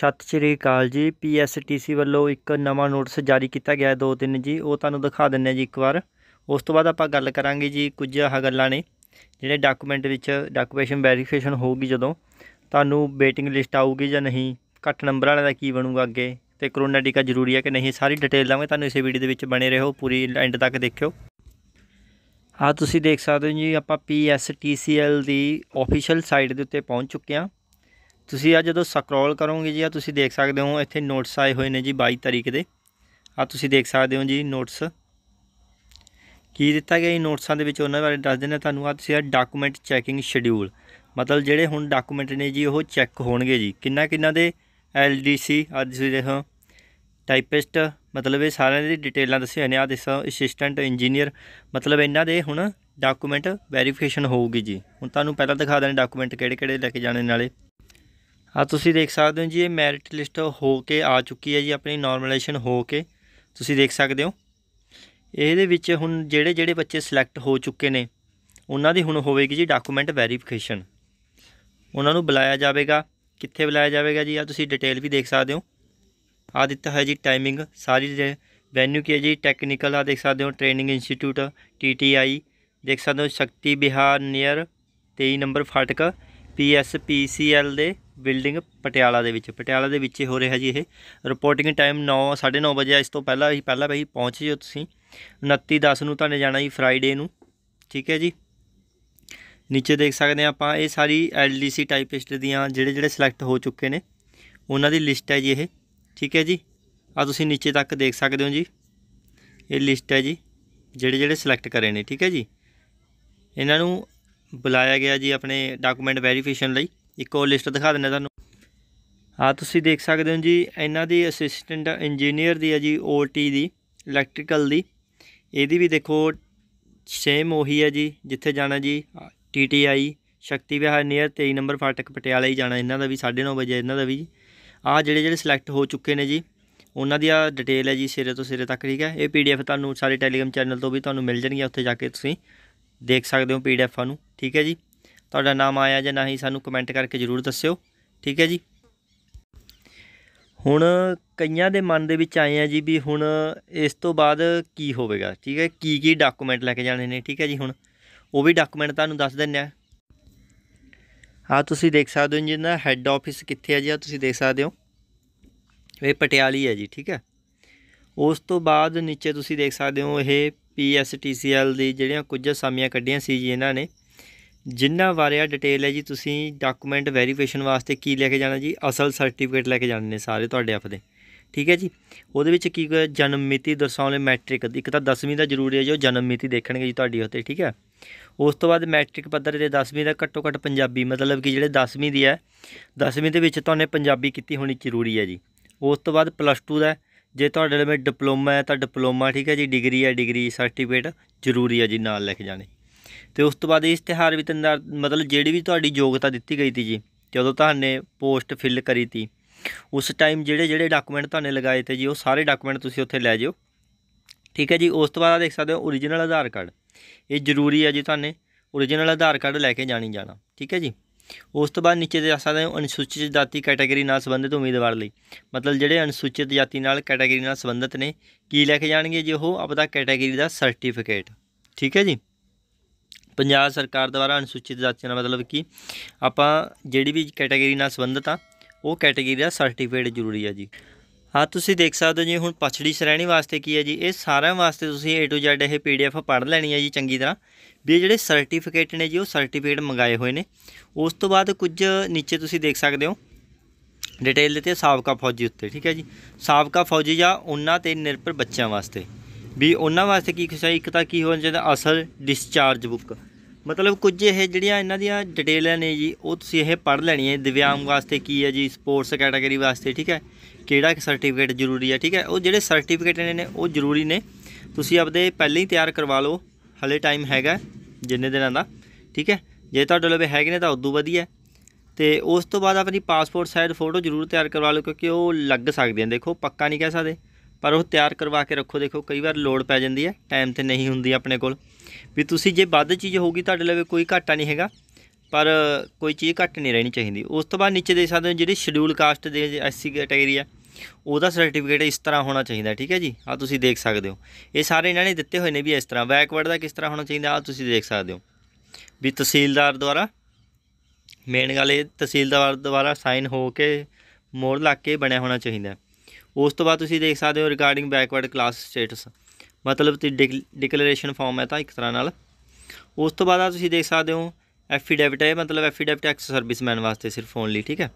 ਸਤਿ ਸ਼੍ਰੀ ਅਕਾਲ ਜੀ ਪੀਐਸਟੀਸੀ ਵੱਲੋਂ ਇੱਕ ਨਵਾਂ ਨੋਟਿਸ ਜਾਰੀ ਕੀਤਾ ਗਿਆ ਦੋ ਤਿੰਨ ਜੀ ਉਹ ਤੁਹਾਨੂੰ ਦਿਖਾ ਦਿੰਨੇ ਜੀ ਇੱਕ ਵਾਰ ਉਸ ਤੋਂ ਬਾਅਦ ਆਪਾਂ ਗੱਲ ਕਰਾਂਗੇ ਜੀ ਕੁਝ ਆਹ ਗੱਲਾਂ ਨੇ ਜਿਹੜੇ ਡਾਕੂਮੈਂਟ ਵਿੱਚ ਡਾਕੂਮੈਂਟੇਸ਼ਨ ਵੈਰੀਫਿਕੇਸ਼ਨ ਹੋਊਗੀ ਜਦੋਂ ਤੁਹਾਨੂੰ ਵੇਟਿੰਗ ਲਿਸਟ ਆਊਗੀ ਜਾਂ ਨਹੀਂ ਘੱਟ ਨੰਬਰ ਵਾਲਿਆਂ ਦਾ ਕੀ ਬਣੂਗਾ ਅੱਗੇ ਤੇ ਕਰੋਨਾ ਟੀਕਾ ਜ਼ਰੂਰੀ ਹੈ ਕਿ ਨਹੀਂ ਸਾਰੀ ਡਿਟੇਲ ਲਾਵਾਂਗੇ ਤੁਹਾਨੂੰ ਇਸੇ ਵੀਡੀਓ ਦੇ ਵਿੱਚ ਬਣੇ ਰਹੋ ਪੂਰੀ ਐਂਡ ਤੱਕ ਦੇਖਿਓ ਆ ਤੁਸੀਂ ਦੇਖ ਸਕਦੇ ਹੋ ਜੀ ਆਪਾਂ ਪੀਐਸਟੀਸੀਐਲ ਦੀ ਅਫੀਸ਼ੀਅਲ ਸਾਈਟ ਦੇ ਉੱਤੇ ਪਹੁੰਚ ਚੁੱਕੇ ਹਾਂ ਤੁਸੀਂ ਆ ਜਦੋਂ ਸਕਰੋਲ ਕਰੋਗੇ ਜੀ ਆ ਤੁਸੀਂ ਦੇਖ ਸਕਦੇ ਹੋ ਇੱਥੇ ਨੋਟਸ ਆਏ ਹੋਏ ਨੇ ਜੀ 22 ਤਰੀਕ ਦੇ ਆ ਤੁਸੀਂ ਦੇਖ ਸਕਦੇ ਹੋ ਜੀ ਨੋਟਸ ਕੀ ਦਿੱਤਾ ਗਿਆ ਇਹ ਨੋਟਸਾਂ ਦੇ ਵਿੱਚ ਉਹਨਾਂ ਬਾਰੇ ਦੱਸ ਦਿੰਦੇ ਤੁਹਾਨੂੰ ਆ ਤੁਸੀਂ ਆ ਡਾਕੂਮੈਂਟ ਚੈਕਿੰਗ ਸ਼ਡਿਊਲ ਮਤਲਬ ਜਿਹੜੇ ਹੁਣ ਡਾਕੂਮੈਂਟ ਨੇ ਜੀ ਉਹ ਚੈੱਕ ਹੋਣਗੇ ਜੀ ਕਿੰਨਾ ਕਿੰਨਾ ਦੇ ਐਲ ਡੀ ਸੀ ਅੱਜ ਤੁਸੀਂ ਦੇਖੋ ਟਾਈਪਿਸਟ ਮਤਲਬ ਇਹ ਸਾਰਿਆਂ ਦੀ ਡਿਟੇਲਾਂ ਦੱਸੀਆਂ ਨੇ ਆ ਦੇਖੋ ਅਸਿਸਟੈਂਟ ਇੰਜੀਨੀਅਰ ਮਤਲਬ ਇਹਨਾਂ ਦੇ ਹੁਣ ਡਾਕੂਮੈਂਟ ਵੈਰੀਫਿਕੇਸ਼ਨ ਹੋਊਗੀ ਜੀ ਹੁਣ ਤੁਹਾਨੂੰ ਪਹਿਲਾਂ ਦਿਖਾ ਦਿੰਦੇ ਡਾਕੂਮੈਂਟ ਕਿਹੜੇ ਕਿਹੜੇ ਲੈ ਕੇ ਜਾਣੇ ਨਾਲੇ ਆ ਤੁਸੀਂ ਦੇਖ ਸਕਦੇ ਹੋ ਜੀ ਇਹ ਮੈਰਿਟ ਲਿਸਟ ਹੋ ਕੇ ਆ ਚੁੱਕੀ ਹੈ ਜੀ ਆਪਣੀ ਨਾਰਮਲਾਈਜੇਸ਼ਨ ਹੋ ਕੇ ਤੁਸੀਂ ਦੇਖ ਸਕਦੇ ਹੋ ਇਹਦੇ ਵਿੱਚ ਹੁਣ ਜਿਹੜੇ ਜਿਹੜੇ ਬੱਚੇ ਸਿਲੈਕਟ ਹੋ ਚੁੱਕੇ ਨੇ ਉਹਨਾਂ ਦੀ ਹੁਣ ਹੋਵੇਗੀ ਜੀ ਡਾਕੂਮੈਂਟ ਵੈਰੀਫਿਕੇਸ਼ਨ ਉਹਨਾਂ ਨੂੰ ਬੁਲਾਇਆ ਜਾਵੇਗਾ ਕਿੱਥੇ ਬੁਲਾਇਆ ਜਾਵੇਗਾ ਜੀ ਆ ਤੁਸੀਂ ਡਿਟੇਲ ਵੀ ਦੇਖ ਸਕਦੇ ਹੋ ਆ ਦਿੱਤਾ ਹੈ ਜੀ ਟਾਈਮਿੰਗ ਸਾਰੀ ਵੈਨਿਊ ਕੀ ਹੈ ਜੀ ਟੈਕਨੀਕਲ ਆ ਦੇਖ ਸਕਦੇ ਹੋ ਟ੍ਰੇਨਿੰਗ ਇੰਸਟੀਚਿਊਟ ਟੀਟੀਆਈ ਦੇਖ ਸਕਦੇ ਹੋ ਸ਼ਕਤੀ ਬਿਹਾਰ ਨੀਅਰ 23 ਨੰਬਰ ਫਾਟਕ ਪੀਐਸਪੀਸੀਐਲ ਦੇ ਬਿਲਡਿੰਗ ਪਟਿਆਲਾ ਦੇ ਵਿੱਚ ਪਟਿਆਲਾ ਦੇ ਵਿੱਚ ਹੋ ਰਿਹਾ ਜੀ ਇਹ ਰਿਪੋਰਟਿੰਗ ਟਾਈਮ 9 9:30 ਵਜੇ ਇਸ ਤੋਂ ਪਹਿਲਾਂ ਹੀ ਪਹਿਲਾਂ ਹੀ ਪਹੁੰਚ ਜਿਓ ਤੁਸੀਂ 29 10 ਨੂੰ ਤੁਹਾਨੇ ਜਾਣਾ ਜੀ ਫਰਾਈਡੇ ਨੂੰ ਠੀਕ ਹੈ ਜੀ ਨੀਚੇ ਦੇਖ ਸਕਦੇ ਆ ਆਪਾਂ ਇਹ ਸਾਰੀ ਐਲਡੀਸੀ ਟਾਈਪਿਸਟ ਦੀਆਂ ਜਿਹੜੇ ਜਿਹੜੇ ਸਿਲੈਕਟ ਹੋ ਚੁੱਕੇ ਨੇ ਉਹਨਾਂ ਦੀ ਲਿਸਟ ਹੈ ਜੀ ਇਹ ਠੀਕ ਹੈ ਜੀ ਆ ਤੁਸੀਂ ਨੀਚੇ ਤੱਕ ਦੇਖ ਸਕਦੇ ਹੋ ਜੀ ਇਹ ਲਿਸਟ ਹੈ ਜੀ ਜਿਹੜੇ ਜਿਹੜੇ ਸਿਲੈਕਟ ਕਰੇ ਨੇ ਠੀਕ ਹੈ ਜੀ ਇਹਨਾਂ ਨੂੰ ਬੁਲਾਇਆ ਗਿਆ ਜੀ ਆਪਣੇ ਡਾਕੂਮੈਂਟ ਵੈਰੀਫਿਕੇਸ਼ਨ ਲਈ ਹੋਰ ਲਿਸਟ ਦਿਖਾ ਦਿੰਦਾ ਤੁਹਾਨੂੰ ਆ ਤੁਸੀਂ ਦੇਖ ਸਕਦੇ ਹੋ ਜੀ ਇਹਨਾਂ ਦੀ ਅਸਿਸਟੈਂਟ ਇੰਜੀਨੀਅਰ ਦੀ ਹੈ ਜੀ ਓਟੀ ਦੀ ਇਲੈਕਟ੍ਰੀਕਲ ਦੀ ਇਹਦੀ ਵੀ ਦੇਖੋ ਸੇਮ ਉਹੀ ਹੈ ਜੀ ਜਿੱਥੇ ਜਾਣਾ ਜੀ ਟੀਟੀਆਈ ਸ਼ਕਤੀ ਵਿਹਾਰ ਨੀਅਰ 23 ਨੰਬਰ ਫਾਟਕ ਪਟਿਆਲਾ ਹੀ ਜਾਣਾ ਇਹਨਾਂ ਦਾ ਵੀ 9:30 ਵਜੇ ਇਹਨਾਂ ਦਾ ਵੀ ਆ ਜਿਹੜੇ ਜਿਹੜੇ ਸਿਲੈਕਟ ਹੋ ਚੁੱਕੇ ਨੇ ਜੀ ਉਹਨਾਂ ਦੀ ਆ ਡਿਟੇਲ ਹੈ ਜੀ ਸਿਰੇ ਤੋਂ ਸਿਰੇ ਤੱਕ ਠੀਕ ਹੈ ਇਹ ਪੀਡੀਐਫ ਤੁਹਾਨੂੰ ਸਾਡੇ ਟੈਲੀਗ੍ਰਾਮ ਚੈਨਲ ਤੋਂ ਵੀ ਤੁਹਾਨੂੰ ਮਿਲ ਜਾਣਗੀਆਂ ਉੱਥੇ ਜਾ ਕੇ ਤੁਸੀਂ ਦੇਖ ਸਕਦੇ ਹੋ ਪੀਡੀਐਫਾਂ ਨੂੰ ਠੀਕ ਹੈ ਜੀ ਤੁਹਾਡਾ ਨਾਮ ਆਇਆ ਜਾਂ ਨਹੀਂ ਸਾਨੂੰ ਕਮੈਂਟ ਕਰਕੇ ਜ਼ਰੂਰ ਦੱਸਿਓ ਠੀਕ ਹੈ ਜੀ ਹੁਣ ਕਈਆਂ ਦੇ ਮਨ ਦੇ ਵਿੱਚ ਆਏ ਆ ਜੀ ਵੀ ਹੁਣ ਇਸ ਤੋਂ ਬਾਅਦ ਕੀ ਹੋਵੇਗਾ ਠੀਕ ਹੈ ਕੀ ਕੀ ਡਾਕੂਮੈਂਟ ਲੈ ਕੇ ਜਾਣੇ ਨੇ ਠੀਕ ਹੈ ਜੀ ਹੁਣ ਉਹ ਵੀ ਡਾਕੂਮੈਂਟ ਤੁਹਾਨੂੰ ਦੱਸ ਦਿੰਨੇ ਆ ਆ ਤੁਸੀਂ ਦੇਖ ਸਕਦੇ ਹੋ ਜਿੰਨਾ ਹੈੱਡ ਆਫਿਸ ਕਿੱਥੇ ਹੈ ਜੀ ਆ ਤੁਸੀਂ ਦੇਖ ਸਕਦੇ ਹੋ ਇਹ ਪਟਿਆਲੀ ਹੈ ਜੀ ਠੀਕ ਹੈ ਉਸ ਤੋਂ ਬਾਅਦ ਨੀਚੇ ਤੁਸੀਂ ਦੇਖ ਸਕਦੇ ਹੋ ਇਹ ਪੀਐਸਟੀਸੀਐਲ ਦੀ ਜਿਹੜੀਆਂ ਕੁਝ ਅਸਾਮੀਆਂ ਕੱਢੀਆਂ ਸੀ ਜੀ ਇਹਨਾਂ ਨੇ ਜਿੰਨਾ ਵਾਰਿਆ ਡਿਟੇਲ ਹੈ ਜੀ ਤੁਸੀਂ ਡਾਕੂਮੈਂਟ ਵੈਰੀਫਿਕੇਸ਼ਨ ਵਾਸਤੇ ਕੀ ਲੈ ਕੇ ਜਾਣਾ ਜੀ ਅਸਲ ਸਰਟੀਫਿਕੇਟ ਲੈ ਕੇ ਜਾਣੇ ਨੇ ਸਾਰੇ ਤੁਹਾਡੇ ਆਪਦੇ ਠੀਕ ਹੈ ਜੀ ਉਹਦੇ ਵਿੱਚ ਕੀ ਜਨਮ ਮਿਤੀ ਦਰਸਾਉਣੇ ਮੈਟ੍ਰਿਕ ਇੱਕ ਤਾਂ 10ਵੀਂ ਦਾ ਜ਼ਰੂਰੀ ਹੈ ਜੋ ਜਨਮ ਮਿਤੀ ਦੇਖਣਗੇ ਜੀ ਤੁਹਾਡੀ ਉੱਤੇ ਠੀਕ ਹੈ ਉਸ ਤੋਂ ਬਾਅਦ ਮੈਟ੍ਰਿਕ ਪੱਧਰ ਦੇ 10ਵੀਂ ਦਾ ਘੱਟੋ ਘੱਟ ਪੰਜਾਬੀ ਮਤਲਬ ਕਿ ਜਿਹੜੇ 10ਵੀਂ ਦੀ ਹੈ 10ਵੀਂ ਦੇ ਵਿੱਚ ਤੁਹਾਨੂੰ ਪੰਜਾਬੀ ਕੀਤੀ ਹੋਣੀ ਜ਼ਰੂਰੀ ਹੈ ਜੀ ਉਸ ਤੋਂ ਬਾਅਦ ਪਲੱਸ 2 ਦਾ ਜੇ ਤੁਹਾਡੇ ਕੋਲ ਡਿਪਲੋਮਾ ਹੈ ਤਾਂ ਡਿਪਲੋਮਾ ਠੀਕ ਹੈ ਜੀ ਡਿਗਰੀ ਹੈ ਡਿਗਰੀ ਸਰਟੀਫਿਕੇਟ ਜ਼ਰੂਰੀ ਹੈ ਜੀ ਨਾਲ ਲੈ ਕੇ ਜਾਣੇ ਤੇ ਉਸ ਤੋਂ ਬਾਅਦ ਇਸ ਇਸ਼ਤਿਹਾਰ ਵਿੱਚ ਮਤਲਬ ਜਿਹੜੀ ਵੀ ਤੁਹਾਡੀ ਯੋਗਤਾ ਦਿੱਤੀ ਗਈ ਸੀ ਜੀ ਜਦੋਂ ਤੁਹਾਨੇ ਪੋਸਟ ਫਿਲ ਕਰੀ ਤੀ ਉਸ ਟਾਈਮ ਜਿਹੜੇ ਜਿਹੜੇ ਡਾਕੂਮੈਂਟ ਤੁਹਾਨੂੰ ਲਗਾਏ ਤੇ ਜੀ ਉਹ ਸਾਰੇ ਡਾਕੂਮੈਂਟ ਤੁਸੀਂ ਉੱਥੇ ਲੈ ਜਿਓ ਠੀਕ ਹੈ ਜੀ ਉਸ ਤੋਂ ਬਾਅਦ ਆ ਦੇਖ ਸਕਦੇ ਹੋ origignal ਆਧਾਰ ਕਾਰਡ ਇਹ ਜ਼ਰੂਰੀ ਹੈ ਜੀ ਤੁਹਾਨੂੰ origignal ਆਧਾਰ ਕਾਰਡ ਲੈ ਕੇ ਜਾਣੀ ਜਾਣਾ ਠੀਕ ਹੈ ਜੀ ਉਸ ਤੋਂ ਬਾਅਦ ਨੀਚੇ ਦੇ ਆ ਸਕਦੇ ਹੋ ਅਨੁਸੂਚਿਤ ਜਾਤੀ ਕੈਟਾਗਰੀ ਨਾਲ ਸੰਬੰਧਿਤ ਉਮੀਦਵਾਰ ਲਈ ਮਤਲਬ ਜਿਹੜੇ ਅਨੁਸੂਚਿਤ ਜਾਤੀ ਨਾਲ ਕੈਟਾਗਰੀ ਨਾਲ ਸੰਬੰਧਿਤ ਨੇ ਕੀ ਲੈ ਕੇ ਜਾਣਗੇ ਜੀ ਉਹ ਆਪਦਾ ਕੈਟਾਗਰੀ ਦਾ ਸਰਟੀਫਿਕੇਟ ਠੀਕ ਹੈ ਜੀ ਪੰਜਾਬ ਸਰਕਾਰ ਦੁਆਰਾ ਅਨੁਸੂਚਿਤ ਜਾਤੀਆਂ ਦਾ ਮਤਲਬ ਕੀ ਆਪਾਂ ਜਿਹੜੀ ਵੀ ਕੈਟਾਗਰੀ ਨਾਲ ਸੰਬੰਧਤ ਆ ਉਹ ਕੈਟਾਗਰੀ ਦਾ ਸਰਟੀਫਿਕੇਟ ਜ਼ਰੂਰੀ ਆ ਜੀ ਹਾਂ ਤੁਸੀਂ ਦੇਖ ਸਕਦੇ ਹੋ ਜੀ ਹੁਣ ਪਛੜੀ ਸ਼੍ਰੇਣੀ ਵਾਸਤੇ ਕੀ ਹੈ ਜੀ ਇਹ ਸਾਰਿਆਂ ਵਾਸਤੇ ਤੁਸੀਂ A to Z ਇਹ PDF ਪੜ੍ਹ ਲੈਣੀ ਹੈ ਜੀ ਚੰਗੀ ਤਰ੍ਹਾਂ ਵੀ ਜਿਹੜੇ ਸਰਟੀਫਿਕੇਟ ਨੇ ਜੀ ਉਹ ਸਰਟੀਫਿਕੇਟ ਮੰਗਾਏ ਹੋਏ ਨੇ ਉਸ ਤੋਂ ਬਾਅਦ ਕੁਝ ਨੀਚੇ ਤੁਸੀਂ ਦੇਖ ਸਕਦੇ ਹੋ ਡਿਟੇਲ ਦਿੱਤੀ ਸਾਬਕਾ ਫੌਜੀ ਉੱਤੇ ਠੀਕ ਹੈ ਜੀ ਸਾਬਕਾ ਫੌਜੀ ਜਾਂ ਉਹਨਾਂ ਤੇ ਨਿਰਭਰ ਬੱਚਿਆਂ ਵਾਸਤੇ ਵੀ ਉਹਨਾਂ ਵਾਸਤੇ ਕੀ ਖਸਾਈ ਇੱਕ ਤਾਂ ਕੀ ਹੋਣਾ ਚਾਹੀਦਾ ਅਸਲ ਡਿਸਚਾਰਜ ਬੁੱਕ ਮਤਲਬ ਕੁਝ ਇਹ ਜਿਹੜੀਆਂ ਇਹਨਾਂ ਦੀਆਂ ਡਿਟੇਲਾਂ ਨੇ ਜੀ ਉਹ ਤੁਸੀਂ ਇਹ ਪੜ੍ਹ ਲੈਣੀ ਹੈ ਦਿਵਿਆਂਗ ਵਾਸਤੇ ਕੀ ਹੈ ਜੀ ਸਪੋਰਟਸ ਕੈਟਾਗਰੀ ਵਾਸਤੇ ਠੀਕ ਹੈ ਕਿਹੜਾ ਸਰਟੀਫਿਕੇਟ ਜ਼ਰੂਰੀ ਹੈ ਠੀਕ ਹੈ ਉਹ ਜਿਹੜੇ ਸਰਟੀਫਿਕੇਟ ਨੇ ਉਹ ਜ਼ਰੂਰੀ ਨੇ ਤੁਸੀਂ ਆਪਦੇ ਪਹਿਲਾਂ ਹੀ ਤਿਆਰ ਕਰਵਾ ਲਓ ਹਲੇ ਟਾਈਮ ਹੈਗਾ ਜਿੰਨੇ ਦਿਨਾਂ ਦਾ ਠੀਕ ਹੈ ਜੇ ਤੁਹਾਡੇ ਲਵੇ ਹੈਗੇ ਨੇ ਤਾਂ ਉਦੋਂ ਵਧੀਆ ਤੇ ਉਸ ਤੋਂ ਬਾਅਦ ਆਪਣੀ ਪਾਸਪੋਰਟ ਸਾਈਜ਼ ਫੋਟੋ ਜ਼ਰੂਰ ਤਿਆਰ ਕਰਵਾ ਲਓ ਕਿਉਂਕਿ ਉਹ ਲੱਗ ਸਕਦੇ ਆ ਦੇਖੋ ਪੱਕਾ ਨਹੀਂ ਕਹਿ ਸਕਦੇ ਪਰ ਉਹ ਤਿਆਰ ਕਰਵਾ ਕੇ ਰੱਖੋ ਦੇਖੋ ਕਈ ਵਾਰ ਲੋੜ ਪੈ ਜਾਂਦੀ ਹੈ ਟਾਈਮ ਤੇ ਨਹੀਂ ਹੁੰਦੀ ਆਪਣੇ ਕੋਲ ਵੀ ਤੁਸੀਂ ਜੇ ਵੱਧ ਚੀਜ਼ ਹੋਊਗੀ ਤੁਹਾਡੇ ਲਈ ਕੋਈ ਘਾਟਾ ਨਹੀਂ ਹੈਗਾ ਪਰ ਕੋਈ ਚੀਜ਼ ਘੱਟ ਨਹੀਂ ਰਹਿਣੀ ਚਾਹੀਦੀ ਉਸ ਤੋਂ ਬਾਅਦ ਨੀਚੇ ਦੇਖ ਸਕਦੇ ਹੋ ਜਿਹੜੀ ਸ਼ਡਿਊਲ ਕਾਸਟ ਦੇ ਐਸਸੀ ਕੈਟਾਗਰੀ ਆ ਉਹਦਾ ਸਰਟੀਫਿਕੇਟ ਇਸ ਤਰ੍ਹਾਂ ਹੋਣਾ ਚਾਹੀਦਾ ਠੀਕ ਹੈ ਜੀ ਆ ਤੁਸੀਂ ਦੇਖ ਸਕਦੇ ਹੋ ਇਹ ਸਾਰੇ ਇਹਨਾਂ ਨੇ ਦਿੱਤੇ ਹੋਏ ਨੇ ਵੀ ਇਸ ਤਰ੍ਹਾਂ ਬੈਕਵਰਡ ਦਾ ਕਿਸ ਤਰ੍ਹਾਂ ਹੋਣਾ ਚਾਹੀਦਾ ਆ ਤੁਸੀਂ ਦੇਖ ਸਕਦੇ ਹੋ ਵੀ ਤਹਿਸੀਲਦਾਰ ਦੁਆਰਾ ਮੇਨ ਗੱਲ ਇਹ ਤਹਿਸੀਲਦਾਰ ਦੁਆਰਾ ਸਾਈਨ ਹੋ ਕੇ ਮੋਹਰ ਲੱਗ ਕੇ ਬਣਿਆ ਹੋਣਾ ਚਾਹੀਦਾ ਉਸ ਤੋਂ ਬਾਅਦ ਤੁਸੀਂ ਦੇਖ ਸਕਦੇ ਹੋ ਰਿਗਾਰਡਿੰਗ ਬੈਕਵਰਡ ਕਲਾਸ ਸਟੇਟਸ ਮਤਲਬ ਤੇ ਡਿਕਲੇਰੇਸ਼ਨ ਫਾਰਮ ਹੈ ਤਾਂ ਇੱਕ ਤਰ੍ਹਾਂ ਨਾਲ ਉਸ ਤੋਂ ਬਾਅਦ ਆ ਤੁਸੀਂ ਦੇਖ ਸਕਦੇ ਹੋ ਐਫੀਡੈਵਿਟ ਹੈ ਮਤਲਬ ਐਫੀਡੈਵਿਟ ਐਕਸ ਸਰਵਿਸਮੈਨ ਵਾਸਤੇ ਸਿਰਫ ਓਨਲੀ ਠੀਕ ਹੈ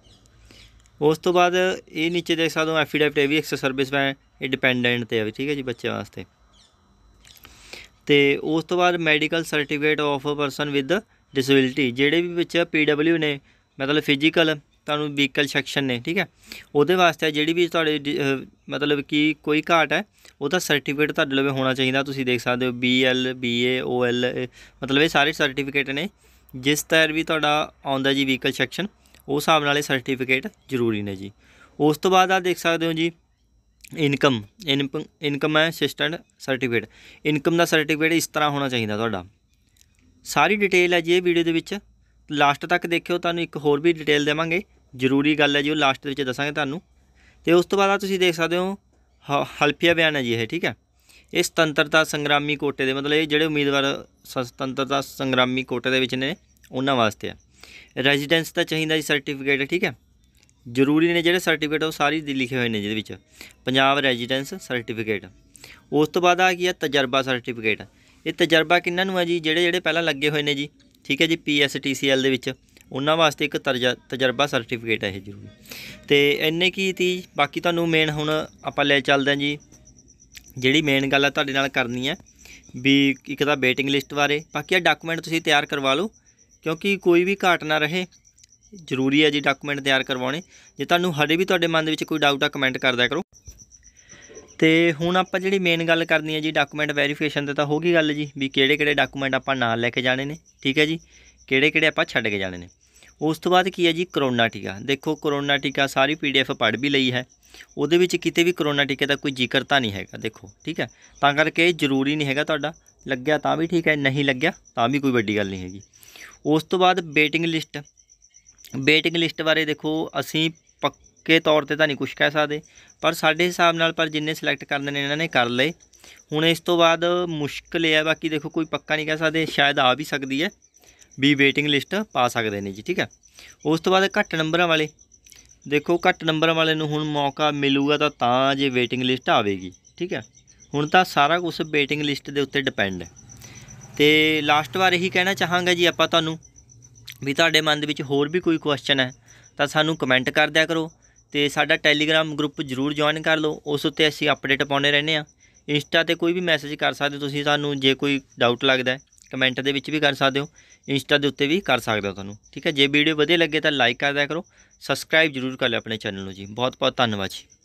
ਉਸ ਤੋਂ ਬਾਅਦ ਇਹ ਨੀਚੇ ਦੇਖ ਸਕਦੇ ਹੋ ਐਫੀਡੈਵਿਟ ਵੀ ਐਕਸ ਸਰਵਿਸਮੈਨ ਇਹ ਡਿਪੈਂਡੈਂਟ ਤੇ ਹੈ ਠੀਕ ਹੈ ਜੀ ਬੱਚੇ ਵਾਸਤੇ ਤੇ ਉਸ ਤੋਂ ਬਾਅਦ medical certificate of a person with disability ਜਿਹੜੇ ਵੀ ਵਿੱਚ ਪੀਡਬਲਯੂ ਨੇ ਮਤਲਬ ਫਿਜ਼ੀਕਲ ਤੁਹਾਨੂੰ ਵਹੀਕਲ ਸੈਕਸ਼ਨ ਨੇ ਠੀਕ ਹੈ ਉਹਦੇ ਵਾਸਤੇ ਜਿਹੜੀ ਵੀ ਤੁਹਾਡੇ ਮਤਲਬ ਕਿ ਕੋਈ ਘਾਟ ਹੈ ਉਹਦਾ ਸਰਟੀਫਿਕੇਟ ਤੁਹਾਡੇ ਲਵੇ ਹੋਣਾ ਚਾਹੀਦਾ ਤੁਸੀਂ ਦੇਖ ਸਕਦੇ ਹੋ BL BA OL ਮਤਲਬ ਇਹ ਸਾਰੇ ਸਰਟੀਫਿਕੇਟ ਨੇ ਜਿਸ ਤਰ੍ਹਾਂ ਵੀ ਤੁਹਾਡਾ ਆਉਂਦਾ ਜੀ ਵਹੀਕਲ ਸੈਕਸ਼ਨ ਉਹ ਹਿਸਾਬ ਨਾਲ ਇਹ ਸਰਟੀਫਿਕੇਟ ਜ਼ਰੂਰੀ ਨੇ ਜੀ ਉਸ ਤੋਂ ਬਾਅਦ ਆ ਦੇਖ ਸਕਦੇ ਹੋ ਜੀ ਇਨਕਮ ਇਨਕਮ ਹੈ ਅਸਿਸਟੈਂਟ ਸਰਟੀਫਿਕੇਟ ਇਨਕਮ ਦਾ ਸਰਟੀਫਿਕੇਟ ਇਸ ਤਰ੍ਹਾਂ ਹੋਣਾ ਚਾਹੀਦਾ ਤੁਹਾਡਾ ਸਾਰੀ ਡਿਟੇਲ ਹੈ ਜੀ ਇਹ ਵੀਡੀਓ ਦੇ ਵਿੱਚ ਲਾਸਟ ਤੱਕ ਦੇਖਿਓ ਤੁਹਾਨੂੰ ਇੱਕ ਹੋਰ ਵੀ ਡਿਟੇਲ ਦੇਵਾਂਗੇ ਜ਼ਰੂਰੀ ਗੱਲ ਹੈ ਜੀ ਉਹ ਲਾਸਟ ਦੇ ਵਿੱਚ ਦੱਸਾਂਗੇ ਤੁਹਾਨੂੰ ਤੇ ਉਸ ਤੋਂ ਬਾਅਦ ਤੁਸੀਂ ਦੇਖ ਸਕਦੇ ਹੋ ਹਲਫੀਆ ਬਿਆਨ ਹੈ ਜੀ ਇਹ ਠੀਕ ਹੈ ਇਹ ਸੁਤੰਤਰਤਾ ਸੰਗਰਾਮੀ ਕੋਟੇ ਦੇ ਮਤਲਬ ਇਹ ਜਿਹੜੇ ਉਮੀਦਵਾਰ ਸੁਤੰਤਰਤਾ ਸੰਗਰਾਮੀ ਕੋਟੇ ਦੇ ਵਿੱਚ ਨੇ ਉਹਨਾਂ ਵਾਸਤੇ ਹੈ ਰੈਜ਼ੀਡੈਂਸ ਦਾ ਚਾਹੀਦਾ ਜੀ ਸਰਟੀਫਿਕੇਟ ਠੀਕ ਹੈ ਜ਼ਰੂਰੀ ਨੇ ਜਿਹੜੇ ਸਰਟੀਫਿਕੇਟ ਉਹ ਸਾਰੀ ਲਿਖੇ ਹੋਏ ਨੇ ਜਿਹਦੇ ਵਿੱਚ ਪੰਜਾਬ ਰੈਜ਼ੀਡੈਂਸ ਸਰਟੀਫਿਕੇਟ ਉਸ ਤੋਂ ਬਾਅਦ ਆ ਗਿਆ ਤਜਰਬਾ ਸਰਟੀਫਿਕੇਟ ਇਹ ਤਜਰਬਾ ਕਿੰਨਾਂ ਨੂੰ ਹੈ ਜੀ ਜਿਹੜੇ ਜਿਹੜੇ ਪਹਿਲਾਂ ਲੱਗੇ ਹੋਏ ਨੇ ਜੀ ਠੀਕ ਹੈ ਜੀ ਪੀਐਸਟੀਸੀਐਲ ਦੇ ਵਿੱਚ ਉਹਨਾਂ ਵਾਸਤੇ ਇੱਕ ਤਜਰਬਾ ਸਰਟੀਫਿਕੇਟ ਹੈ ਇਹ ਜ਼ਰੂਰੀ ਤੇ ਇੰਨੇ ਕੀ ਤੀ ਬਾਕੀ ਤੁਹਾਨੂੰ ਮੇਨ ਹੁਣ ਆਪਾਂ ਲੈ ਚੱਲਦੇ ਹਾਂ ਜੀ ਜਿਹੜੀ ਮੇਨ ਗੱਲ ਹੈ ਤੁਹਾਡੇ ਨਾਲ ਕਰਨੀ ਹੈ ਵੀ ਇੱਕ ਤਾਂ ਵੇਟਿੰਗ ਲਿਸਟ ਬਾਰੇ ਬਾਕੀ ਆ ਡਾਕੂਮੈਂਟ ਤੁਸੀਂ ਤਿਆਰ ਕਰਵਾ ਲਓ ਕਿਉਂਕਿ ਕੋਈ ਵੀ ਘਾਟ ਨਾ ਰਹੇ ਜ਼ਰੂਰੀ ਹੈ ਜੀ ਡਾਕੂਮੈਂਟ ਤਿਆਰ ਕਰਵਾਉਣੇ ਜੇ ਤੁਹਾਨੂੰ ਹਰੇ ਵੀ ਤੁਹਾਡੇ ਮਨ ਦੇ ਵਿੱਚ ਕੋਈ ਡਾਊਟ ਆ ਕਮੈਂਟ ਕਰਦਿਆ ਕਰੋ ਤੇ ਹੁਣ ਆਪਾਂ ਜਿਹੜੀ ਮੇਨ ਗੱਲ ਕਰਨੀ ਹੈ ਜੀ ਡਾਕੂਮੈਂਟ ਵੈਰੀਫਿਕੇਸ਼ਨ ਤੇ ਤਾਂ ਹੋ ਗਈ ਗੱਲ ਜੀ ਵੀ ਕਿਹੜੇ ਕਿਹੜੇ ਡਾਕੂਮੈਂਟ ਆਪਾਂ ਨਾਲ ਲੈ ਕੇ ਜਾਣੇ ਨੇ ਠੀਕ ਹੈ ਜੀ ਕਿਹੜੇ ਕਿਹੜੇ ਆਪਾਂ ਛੱਡ ਕੇ ਜਾਣੇ ਨੇ ਉਸ ਤੋਂ ਬਾਅਦ ਕੀ ਹੈ ਜੀ ਕਰੋਨਾ ਟੀਕਾ ਦੇਖੋ ਕਰੋਨਾ ਟੀਕਾ ਸਾਰੀ ਪੀਡੀਐਫ ਪੜ੍ਹ ਵੀ ਲਈ ਹੈ ਉਹਦੇ ਵਿੱਚ ਕਿਤੇ ਵੀ ਕਰੋਨਾ ਟੀਕੇ ਦਾ ਕੋਈ ਜ਼ਿਕਰ ਤਾਂ ਨਹੀਂ ਹੈਗਾ ਦੇਖੋ ਠੀਕ ਹੈ ਤਾਂ ਕਰਕੇ ਜ਼ਰੂਰੀ ਨਹੀਂ ਹੈਗਾ ਤੁਹਾਡਾ ਲੱਗਿਆ ਤਾਂ ਵੀ ਠੀਕ ਹੈ ਨਹੀਂ ਲੱਗਿਆ ਤਾਂ ਵੀ ਕੋਈ ਵੱਡੀ ਗੱਲ ਨਹੀਂ ਹੈਗੀ ਉਸ ਤੋਂ ਬਾਅਦ ਵੇਟਿੰਗ ਲਿਸਟ ਵੇਟਿੰਗ ਲਿਸਟ ਬਾਰੇ ਦੇਖੋ ਅਸੀਂ ਕੇ ਤੌਰ ਤੇ ਤਾਂ ਨਹੀਂ ਕੁਝ ਕਹਿ ਸਕਦੇ ਪਰ ਸਾਡੇ ਹਿਸਾਬ ਨਾਲ ਪਰ ਜਿੰਨੇ ਸਿਲੈਕਟ ਕਰਨੇ ਨੇ ਇਹਨਾਂ ਨੇ ਕਰ ਲਏ ਹੁਣ ਇਸ ਤੋਂ ਬਾਅਦ ਮੁਸ਼ਕਲ ਹੈ ਬਾਕੀ ਦੇਖੋ ਕੋਈ ਪੱਕਾ ਨਹੀਂ ਕਹਿ ਸਕਦੇ ਸ਼ਾਇਦ ਆ ਵੀ ਸਕਦੀ ਹੈ ਵੀ ਵੇਟਿੰਗ ਲਿਸਟ ਪਾ ਸਕਦੇ ਨੇ ਜੀ ਠੀਕ ਹੈ ਉਸ ਤੋਂ ਬਾਅਦ ਘੱਟ ਨੰਬਰਾਂ ਵਾਲੇ ਦੇਖੋ ਘੱਟ ਨੰਬਰਾਂ ਵਾਲੇ ਨੂੰ ਹੁਣ ਮੌਕਾ ਮਿਲੂਗਾ ਤਾਂ ਤਾਂ ਜੇ ਵੇਟਿੰਗ ਲਿਸਟ ਆਵੇਗੀ ਠੀਕ ਹੈ ਹੁਣ ਤਾਂ ਸਾਰਾ ਕੁਝ ਵੇਟਿੰਗ ਲਿਸਟ ਦੇ ਉੱਤੇ ਡਿਪੈਂਡ ਹੈ ਤੇ ਲਾਸਟ ਵਾਰ ਇਹੀ ਕਹਿਣਾ ਚਾਹਾਂਗਾ ਜੀ ਆਪਾਂ ਤੁਹਾਨੂੰ ਵੀ ਤੁਹਾਡੇ ਮਨ ਦੇ ਵਿੱਚ ਹੋਰ ਵੀ ਕੋਈ ਕੁਐਸਚਨ ਹੈ ਤਾਂ ਸਾਨੂੰ ਕਮੈਂਟ ਕਰ ਦਿਆ ਕਰੋ ਤੇ ਸਾਡਾ ਟੈਲੀਗ੍ਰਾਮ ਗਰੁੱਪ ਜਰੂਰ ਜੁਆਇਨ ਕਰ ਲਓ ਉਸ ਉੱਤੇ ਅਸੀਂ ਅਪਡੇਟ ਪਾਉਂਦੇ ਰਹਿੰਦੇ ਆ ਇੰਸਟਾ ਤੇ ਕੋਈ ਵੀ ਮੈਸੇਜ ਕਰ ਸਕਦੇ ਹੋ ਤੁਸੀਂ ਸਾਨੂੰ ਜੇ ਕੋਈ ਡਾਊਟ ਲੱਗਦਾ ਕਮੈਂਟ ਦੇ ਵਿੱਚ ਵੀ ਕਰ ਸਕਦੇ ਹੋ ਇੰਸਟਾ ਦੇ ਉੱਤੇ ਵੀ ਕਰ ਸਕਦੇ ਹੋ ਤੁਹਾਨੂੰ ਠੀਕ ਹੈ ਜੇ ਵੀਡੀਓ ਵਧੀਆ ਲੱਗੇ ਤਾਂ ਲਾਈਕ ਕਰ ਦਿਆ ਕਰੋ ਸਬਸਕ੍ਰਾਈਬ ਜਰੂਰ ਕਰ ਲਿਓ ਆਪਣੇ ਚੈਨਲ ਨੂੰ ਜੀ ਬਹੁਤ ਬਹੁਤ ਧੰਨਵਾਦ ਜੀ